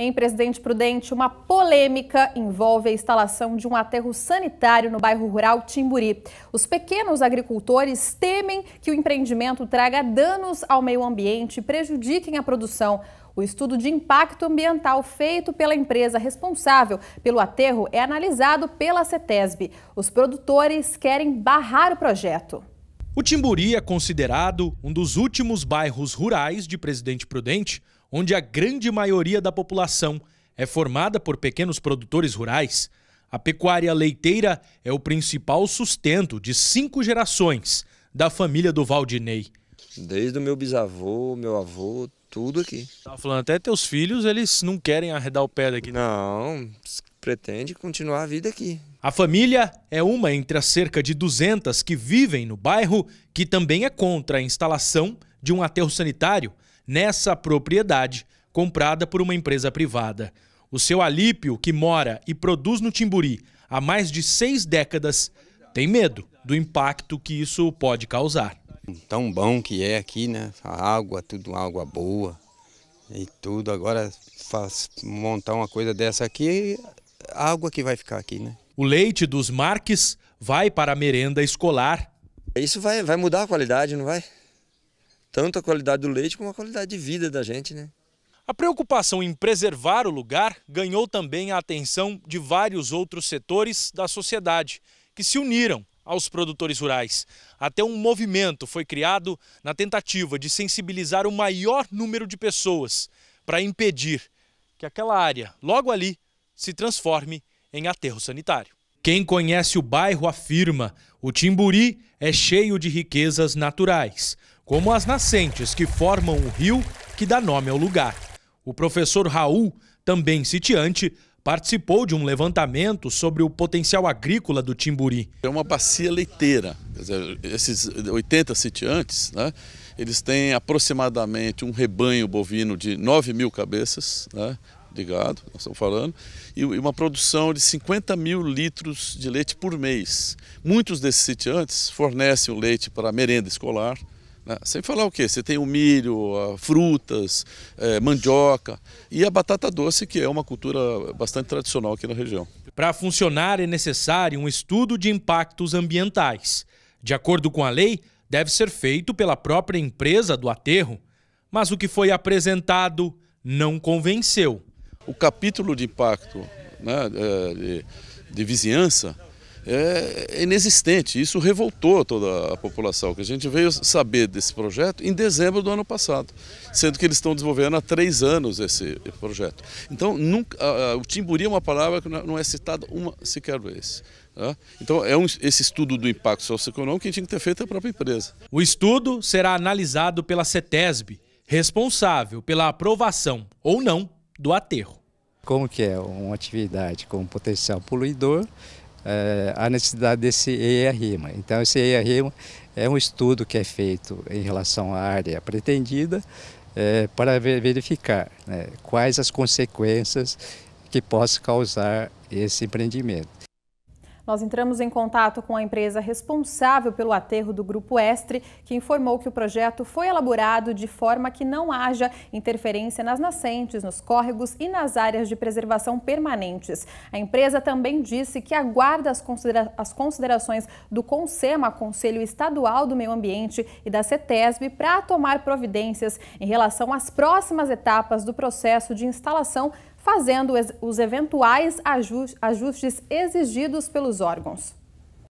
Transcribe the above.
Em Presidente Prudente, uma polêmica envolve a instalação de um aterro sanitário no bairro rural Timburi. Os pequenos agricultores temem que o empreendimento traga danos ao meio ambiente e prejudiquem a produção. O estudo de impacto ambiental feito pela empresa responsável pelo aterro é analisado pela CETESB. Os produtores querem barrar o projeto. O Timburi é considerado um dos últimos bairros rurais de Presidente Prudente onde a grande maioria da população é formada por pequenos produtores rurais, a pecuária leiteira é o principal sustento de cinco gerações da família do Valdinei. Desde o meu bisavô, meu avô, tudo aqui. Tava falando, até teus filhos, eles não querem arredar o pé daqui. Né? Não, pretende continuar a vida aqui. A família é uma entre as cerca de 200 que vivem no bairro, que também é contra a instalação de um aterro sanitário nessa propriedade, comprada por uma empresa privada. O seu Alípio, que mora e produz no Timburi há mais de seis décadas, tem medo do impacto que isso pode causar. Tão bom que é aqui, né? A água, tudo água boa e tudo. Agora faz montar uma coisa dessa aqui, água que vai ficar aqui, né? O leite dos Marques vai para a merenda escolar. Isso vai, vai mudar a qualidade, não vai? tanto a qualidade do leite como a qualidade de vida da gente, né? A preocupação em preservar o lugar ganhou também a atenção de vários outros setores da sociedade, que se uniram aos produtores rurais. Até um movimento foi criado na tentativa de sensibilizar o maior número de pessoas para impedir que aquela área, logo ali, se transforme em aterro sanitário. Quem conhece o bairro afirma: o Timburi é cheio de riquezas naturais como as nascentes que formam o rio que dá nome ao lugar. O professor Raul, também sitiante, participou de um levantamento sobre o potencial agrícola do Timburi. É uma bacia leiteira, esses 80 sitiantes, né, eles têm aproximadamente um rebanho bovino de 9 mil cabeças né, de gado, nós estamos falando, e uma produção de 50 mil litros de leite por mês. Muitos desses sitiantes fornecem o leite para merenda escolar, né? Sem falar o que? Você tem o milho, frutas, é, mandioca e a batata doce, que é uma cultura bastante tradicional aqui na região. Para funcionar é necessário um estudo de impactos ambientais. De acordo com a lei, deve ser feito pela própria empresa do aterro, mas o que foi apresentado não convenceu. O capítulo de impacto né, é, de, de vizinhança é inexistente. Isso revoltou toda a população, que a gente veio saber desse projeto em dezembro do ano passado, sendo que eles estão desenvolvendo há três anos esse projeto. Então, nunca, o Timburi é uma palavra que não é, é citada uma sequer vez. Tá? Então, é um, esse estudo do impacto socioeconômico que tinha que ter feito é a própria empresa. O estudo será analisado pela CETESB, responsável pela aprovação ou não do aterro. Como que é uma atividade com potencial poluidor é, a necessidade desse EIA-RIMA. Então, esse EIA-RIMA é um estudo que é feito em relação à área pretendida é, para verificar né, quais as consequências que possa causar esse empreendimento. Nós entramos em contato com a empresa responsável pelo aterro do Grupo Estre, que informou que o projeto foi elaborado de forma que não haja interferência nas nascentes, nos córregos e nas áreas de preservação permanentes. A empresa também disse que aguarda as, considera as considerações do CONSEMA, Conselho Estadual do Meio Ambiente, e da CETESB para tomar providências em relação às próximas etapas do processo de instalação fazendo os eventuais ajustes exigidos pelos órgãos.